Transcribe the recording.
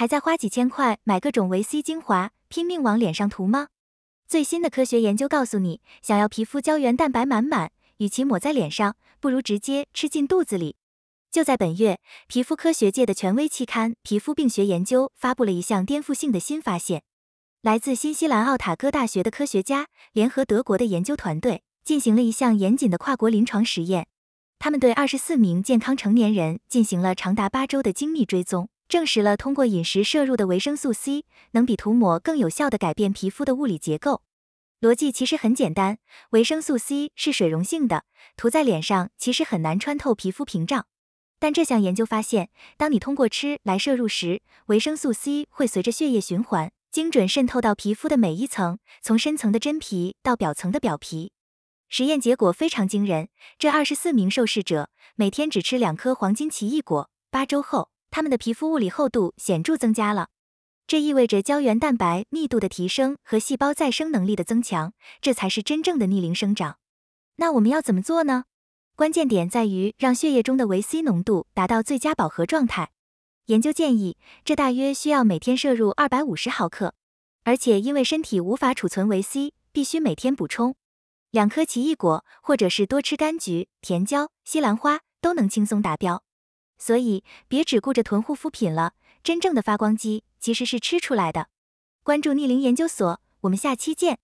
还在花几千块买各种维 C 精华，拼命往脸上涂吗？最新的科学研究告诉你，想要皮肤胶原蛋白满满，与其抹在脸上，不如直接吃进肚子里。就在本月，皮肤科学界的权威期刊《皮肤病学研究》发布了一项颠覆性的新发现。来自新西兰奥塔哥大学的科学家联合德国的研究团队，进行了一项严谨的跨国临床实验。他们对二十四名健康成年人进行了长达八周的精密追踪。证实了通过饮食摄入的维生素 C 能比涂抹更有效地改变皮肤的物理结构。逻辑其实很简单，维生素 C 是水溶性的，涂在脸上其实很难穿透皮肤屏障。但这项研究发现，当你通过吃来摄入时，维生素 C 会随着血液循环精准渗透到皮肤的每一层，从深层的真皮到表层的表皮。实验结果非常惊人，这二十四名受试者每天只吃两颗黄金奇异果，八周后。他们的皮肤物理厚度显著增加了，这意味着胶原蛋白密度的提升和细胞再生能力的增强，这才是真正的逆龄生长。那我们要怎么做呢？关键点在于让血液中的维 C 浓度达到最佳饱和状态。研究建议，这大约需要每天摄入二百五十毫克，而且因为身体无法储存维 C，必须每天补充。两颗奇异果或者是多吃柑橘、甜椒、西兰花都能轻松达标。所以，别只顾着囤护肤品了，真正的发光肌其实是吃出来的。关注逆龄研究所，我们下期见。